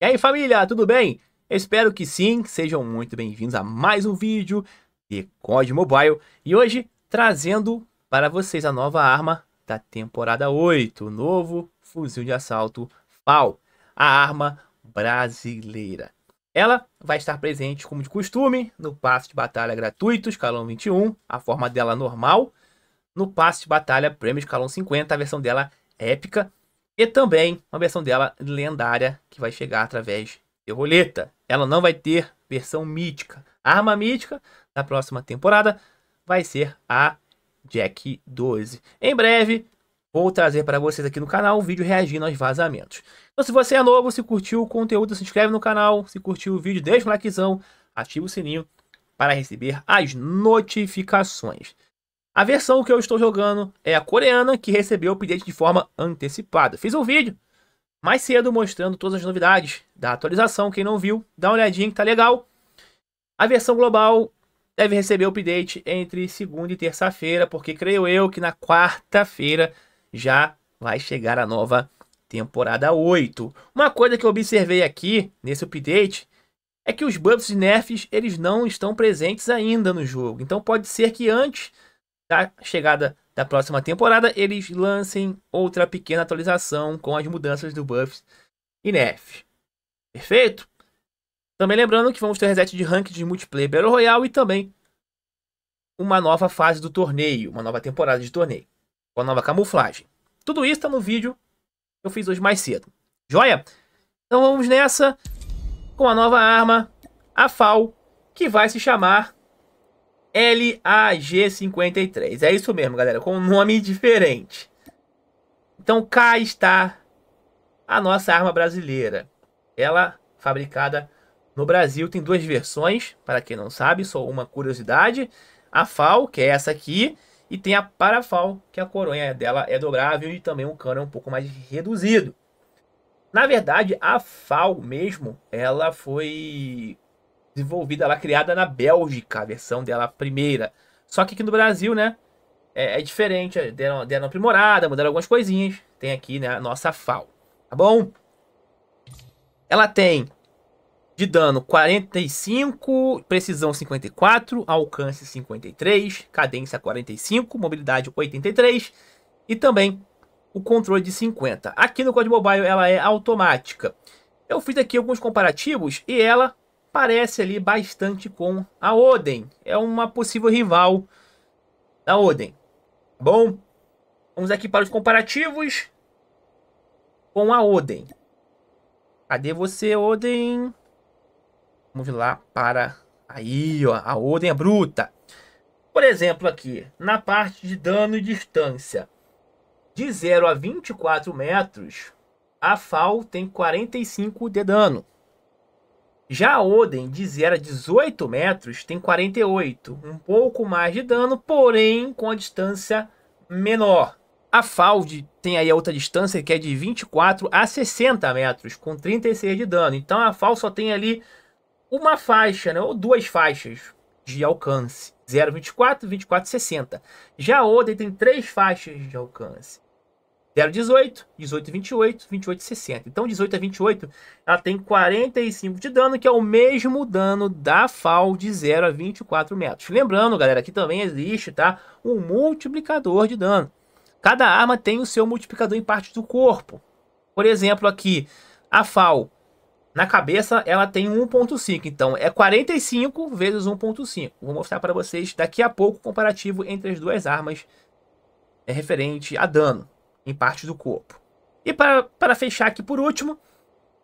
E aí família, tudo bem? Espero que sim, sejam muito bem-vindos a mais um vídeo de COD Mobile E hoje trazendo para vocês a nova arma da temporada 8 O novo fuzil de assalto FAL, a arma brasileira Ela vai estar presente como de costume no passe de batalha gratuito, escalão 21 A forma dela normal No passe de batalha prêmio escalão 50, a versão dela épica e também uma versão dela lendária que vai chegar através de roleta. Ela não vai ter versão mítica. A arma mítica da próxima temporada vai ser a Jack 12. Em breve vou trazer para vocês aqui no canal um vídeo reagindo aos vazamentos. Então se você é novo, se curtiu o conteúdo, se inscreve no canal. Se curtiu o vídeo, deixa um likezão, ativa o sininho para receber as notificações. A versão que eu estou jogando é a coreana, que recebeu o update de forma antecipada. Fiz um vídeo mais cedo mostrando todas as novidades da atualização. Quem não viu, dá uma olhadinha que tá legal. A versão global deve receber o update entre segunda e terça-feira, porque creio eu que na quarta-feira já vai chegar a nova temporada 8. Uma coisa que eu observei aqui nesse update é que os buffs e nerfs eles não estão presentes ainda no jogo. Então pode ser que antes da chegada da próxima temporada, eles lancem outra pequena atualização com as mudanças do Buffs e Nef. Perfeito? Também lembrando que vamos ter reset de ranking de multiplayer Battle Royale e também uma nova fase do torneio, uma nova temporada de torneio, com a nova camuflagem. Tudo isso está no vídeo que eu fiz hoje mais cedo. Joia? Então vamos nessa com a nova arma, a FAL, que vai se chamar LAG53. É isso mesmo, galera, com um nome diferente. Então cá está a nossa arma brasileira. Ela fabricada no Brasil tem duas versões, para quem não sabe, só uma curiosidade. A FAL, que é essa aqui, e tem a Parafal, que a coronha dela é dobrável e também o cano é um pouco mais reduzido. Na verdade, a FAL mesmo, ela foi desenvolvida lá, criada na Bélgica, a versão dela primeira. Só que aqui no Brasil, né, é, é diferente, é, deram, deram aprimorada, mudaram algumas coisinhas. Tem aqui, né, a nossa FAL, tá bom? Ela tem de dano 45, precisão 54, alcance 53, cadência 45, mobilidade 83 e também o controle de 50. Aqui no Code Mobile ela é automática. Eu fiz aqui alguns comparativos e ela parece ali bastante com a Odin, É uma possível rival da Odin. Tá bom, vamos aqui para os comparativos com a Oden. Cadê você, Odin, Vamos lá para aí, ó, a Odin é bruta. Por exemplo, aqui, na parte de dano e distância, de 0 a 24 metros, a FAL tem 45 de dano. Já a Odin, de 0 a 18 metros tem 48, um pouco mais de dano, porém com a distância menor. A Faud tem aí a outra distância que é de 24 a 60 metros, com 36 de dano. Então a Faud só tem ali uma faixa, né, ou duas faixas de alcance. 0,24, 24, 60. Já a Odin tem três faixas de alcance. Deram 18, 18 28, 28 60. Então 18 a 28, ela tem 45 de dano, que é o mesmo dano da FAL de 0 a 24 metros. Lembrando, galera, que também existe, tá? Um multiplicador de dano. Cada arma tem o seu multiplicador em parte do corpo. Por exemplo, aqui, a FAL na cabeça ela tem 1.5, então é 45 vezes 1.5. Vou mostrar para vocês daqui a pouco o comparativo entre as duas armas é referente a dano em partes do corpo. E para, para fechar aqui por último,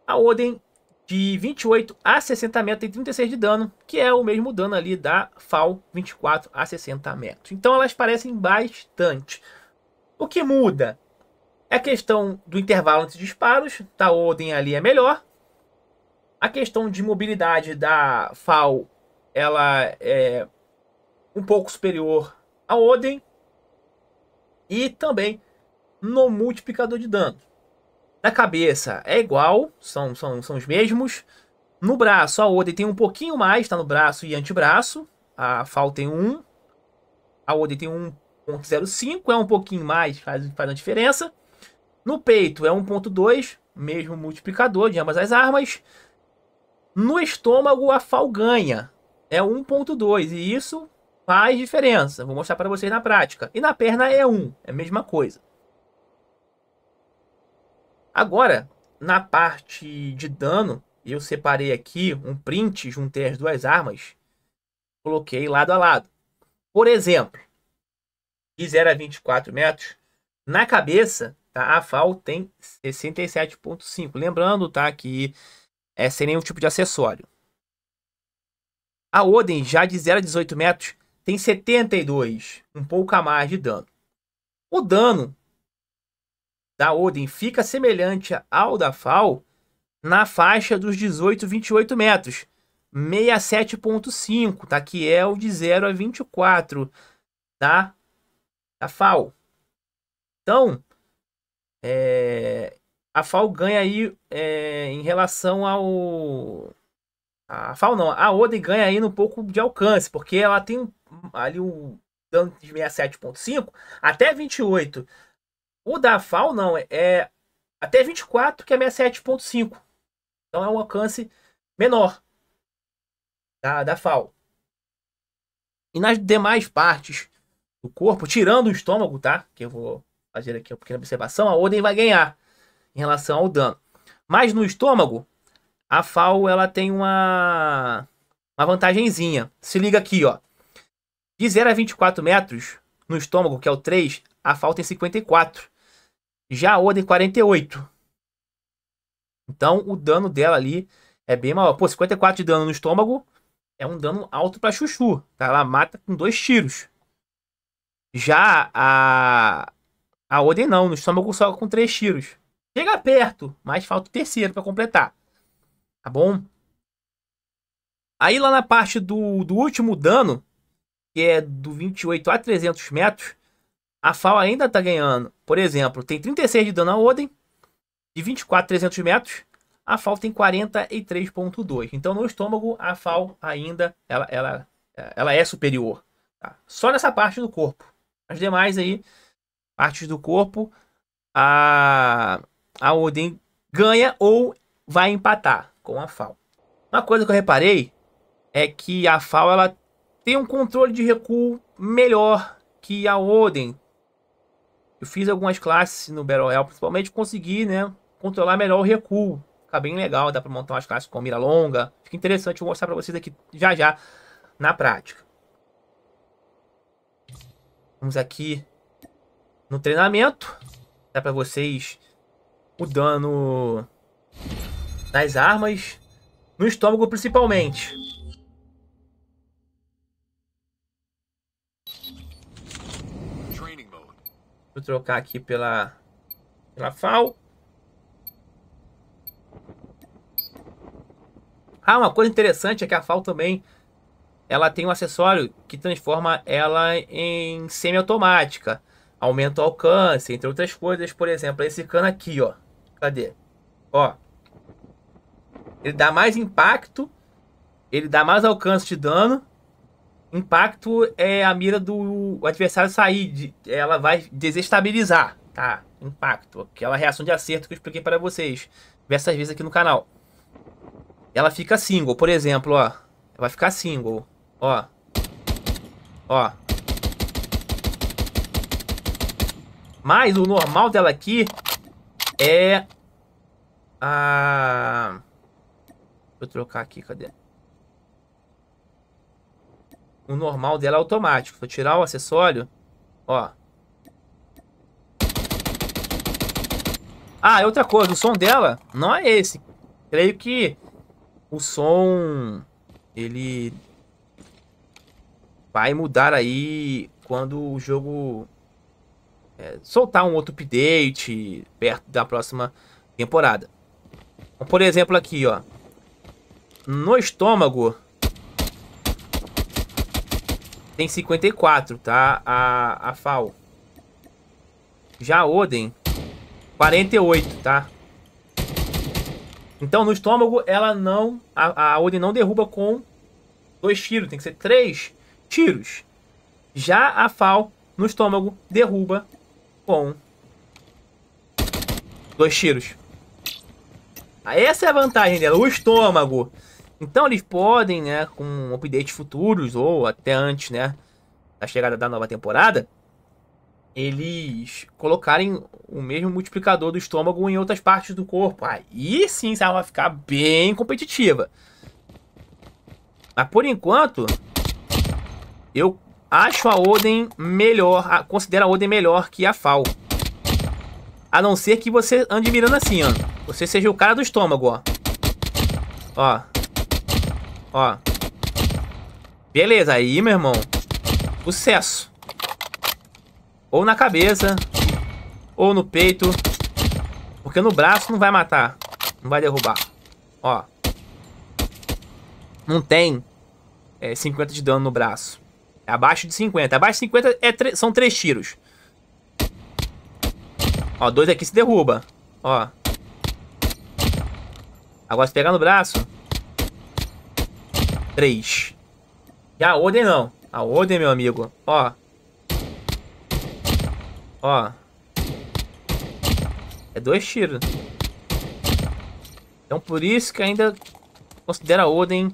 a Odin de 28 a 60 metros e 36 de dano, que é o mesmo dano ali da FAL 24 a 60 metros. Então elas parecem bastante. O que muda é a questão do intervalo entre disparos, da tá? Odin ali é melhor. A questão de mobilidade da FAL, ela é um pouco superior à Odin E também no multiplicador de dano. Na cabeça é igual, são, são, são os mesmos. No braço, a Oden tem um pouquinho mais, tá no braço e antebraço. A Fal tem 1. A Oden tem 1.05, é um pouquinho mais, faz, faz a diferença. No peito é 1.2, mesmo multiplicador de ambas as armas. No estômago, a Fal ganha. É 1.2, e isso faz diferença. Vou mostrar para vocês na prática. E na perna é 1, é a mesma coisa. Agora, na parte de dano, eu separei aqui um print, juntei as duas armas, coloquei lado a lado. Por exemplo, de 0 a 24 metros, na cabeça, tá? a FAL tem 67.5. Lembrando, tá, que é sem nenhum tipo de acessório. A odin já de 0 a 18 metros, tem 72, um pouco a mais de dano. O dano da Odin fica semelhante ao da FAO na faixa dos 18, 28 metros. 67.5, tá? Que é o de 0 a 24 da, tá? da FAO. Então, é, a FAO ganha aí é, em relação ao... A FAO não, a Odin ganha aí um pouco de alcance, porque ela tem ali o dano de 67.5 até 28 o da FAO não, é, é até 24, que é 67.5. Então é um alcance menor da, da FAO. E nas demais partes do corpo, tirando o estômago, tá? Que eu vou fazer aqui uma pequena observação, a Odin vai ganhar em relação ao dano. Mas no estômago, a FAO ela tem uma, uma vantagenzinha. Se liga aqui, ó. De 0 a 24 metros, no estômago, que é o 3, a FAO tem 54. Já a Oden 48. Então o dano dela ali é bem maior. Pô, 54 de dano no estômago é um dano alto para Chuchu. Tá? Ela mata com dois tiros. Já a. A Oden não, no estômago só com três tiros. Chega perto, mas falta o terceiro para completar. Tá bom? Aí lá na parte do, do último dano, que é do 28 a 300 metros, a FAO ainda está ganhando. Por exemplo, tem 36 de dano a Oden. De 24 300 metros, a FAO tem 43.2. Então, no estômago, a FAO ainda ela, ela, ela é superior. Tá? Só nessa parte do corpo. As demais aí, partes do corpo, a, a Odin ganha ou vai empatar com a FAO. Uma coisa que eu reparei é que a FAO ela tem um controle de recuo melhor que a Odin. Eu fiz algumas classes no Battle Royale, principalmente consegui, né, controlar melhor o recuo. Fica bem legal, dá para montar umas classes com mira longa. Fica interessante, eu vou mostrar para vocês aqui já já na prática. Vamos aqui no treinamento. Dá para vocês o dano das armas no estômago principalmente. Vou trocar aqui pela, pela FAO. Ah, uma coisa interessante é que a FAO também ela tem um acessório que transforma ela em semi automática Aumenta o alcance, entre outras coisas. Por exemplo, esse cano aqui, ó. Cadê? Ó. Ele dá mais impacto. Ele dá mais alcance de dano. Impacto é a mira do adversário sair, de, ela vai desestabilizar, tá? Impacto, aquela é reação de acerto que eu expliquei para vocês diversas vezes aqui no canal. Ela fica single, por exemplo, ó. Vai ficar single, ó. Ó. Mas o normal dela aqui é a... Vou trocar aqui, cadê? o normal dela é automático. Vou tirar o acessório, ó. Ah, é outra coisa, o som dela não é esse. Creio que o som, ele vai mudar aí quando o jogo é, soltar um outro update perto da próxima temporada. Então, por exemplo, aqui, ó. No estômago tem 54, tá? A, a FAO. Já Oden, 48, tá? Então, no estômago, ela não... A, a não derruba com dois tiros. Tem que ser três tiros. Já a FAO, no estômago, derruba com dois tiros. Essa é a vantagem dela. O estômago então eles podem, né, com updates futuros ou até antes, né, da chegada da nova temporada, eles colocarem o mesmo multiplicador do estômago em outras partes do corpo. Ah, aí sim essa vai ficar bem competitiva. Mas por enquanto, eu acho a Odin melhor, a, considero a Odin melhor que a FAL. A não ser que você ande mirando assim, ó. Você seja o cara do estômago, ó. Ó, Ó. Beleza, aí, meu irmão. Sucesso. Ou na cabeça. Ou no peito. Porque no braço não vai matar. Não vai derrubar. Ó. Não tem é, 50 de dano no braço. É abaixo de 50. Abaixo de 50 é são 3 tiros. Ó, dois aqui se derruba. Ó. Agora se pegar no braço... 3. E a Odin não. A Odin, meu amigo. Ó. Ó. É dois tiros. Então por isso que ainda considera a Odin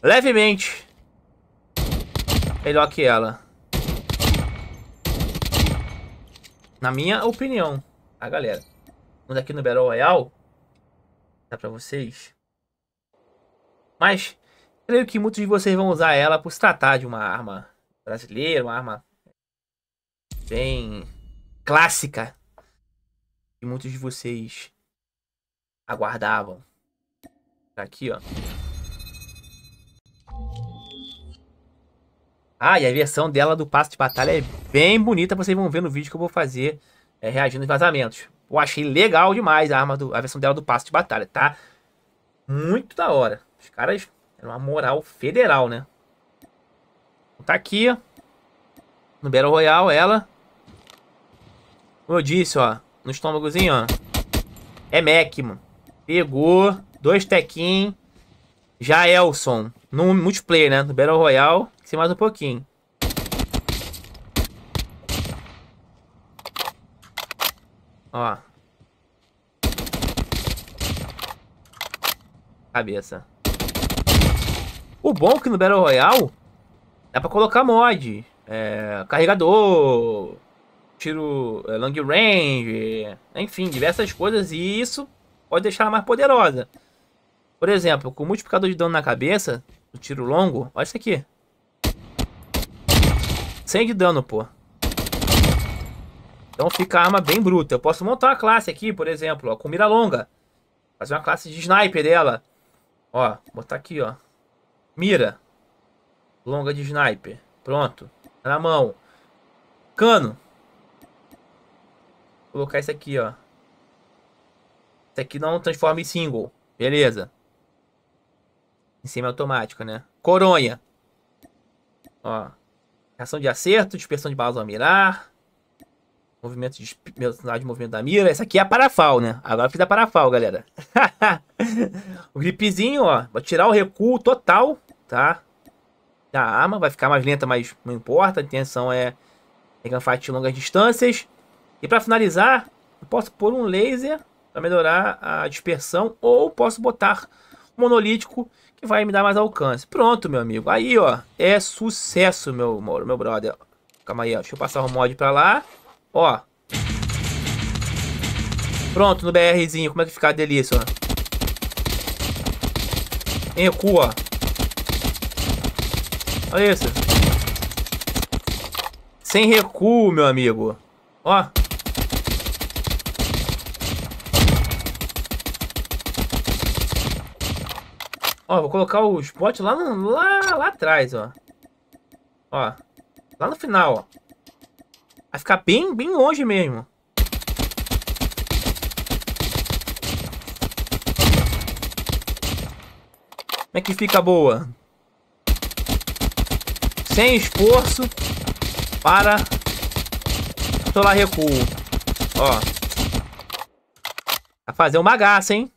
levemente melhor que ela. Na minha opinião, tá, galera? Vamos aqui no Battle Royale. Dá pra vocês. Mas, Creio que muitos de vocês vão usar ela por se tratar de uma arma brasileira, uma arma bem clássica que muitos de vocês aguardavam. Tá aqui, ó. Ah, e a versão dela do passo de batalha é bem bonita. Vocês vão ver no vídeo que eu vou fazer é, reagindo aos vazamentos. Eu achei legal demais a, arma do, a versão dela do passo de batalha, tá? Muito da hora. Os caras era é uma moral federal, né? Tá aqui, ó. No Battle Royale, ela. Como eu disse, ó. No estômagozinho, ó. É Mac, mano. Pegou. Dois tequinhos. Já Elson. No multiplayer, né? No Battle Royale. Se mais um pouquinho. Ó. Cabeça. O bom é que no Battle Royale dá pra colocar mod. É, carregador, tiro é, long range, enfim, diversas coisas. E isso pode deixar ela mais poderosa. Por exemplo, com o multiplicador de dano na cabeça, o tiro longo, olha isso aqui. 100 de dano, pô. Então fica a arma bem bruta. Eu posso montar uma classe aqui, por exemplo, ó, com mira longa. Fazer uma classe de sniper dela. Ó, botar aqui, ó. Mira. Longa de sniper. Pronto. Tá na mão. Cano. Vou colocar isso aqui, ó. Isso aqui não transforma em single. Beleza. Em semi-automático, né? Coronha. Ó. Ação de acerto, dispersão de balas ao mirar. Movimento de de movimento da mira. Essa aqui é a parafal, né? Agora fiz a parafal, galera. o gripezinho, ó. Vou tirar o recuo total tá? Da arma, vai ficar mais lenta, mas não importa. A intenção é pegar fight em longas distâncias. E para finalizar, eu posso pôr um laser para melhorar a dispersão ou posso botar um monolítico que vai me dar mais alcance. Pronto, meu amigo. Aí, ó, é sucesso, meu meu brother. Calma aí, ó. Deixa eu passar o mod para lá. Ó. Pronto, no BRzinho. Como é que fica a delícia, ó? Em recuo, ó. Olha isso. Sem recuo, meu amigo. Ó. Ó, vou colocar o spot lá, no, lá, lá atrás, ó. Ó. Lá no final, ó. Vai ficar bem, bem longe mesmo. Como é que fica boa? sem esforço para solar recuo. Ó. Vai fazer uma gaça, hein?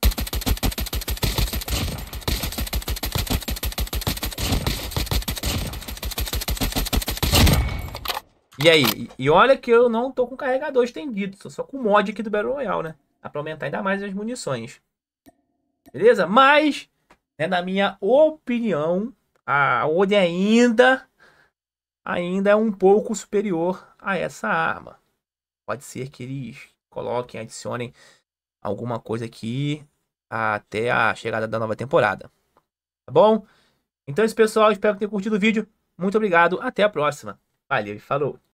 E aí? E olha que eu não tô com carregador estendido, tô só com mod aqui do Battle Royale, né? Dá pra aumentar ainda mais as munições. Beleza? Mas, né, na minha opinião, a Ode ainda ainda é um pouco superior a essa arma. Pode ser que eles coloquem, adicionem alguma coisa aqui até a chegada da nova temporada. Tá bom? Então é isso, pessoal. Espero que tenham curtido o vídeo. Muito obrigado. Até a próxima. Valeu e falou!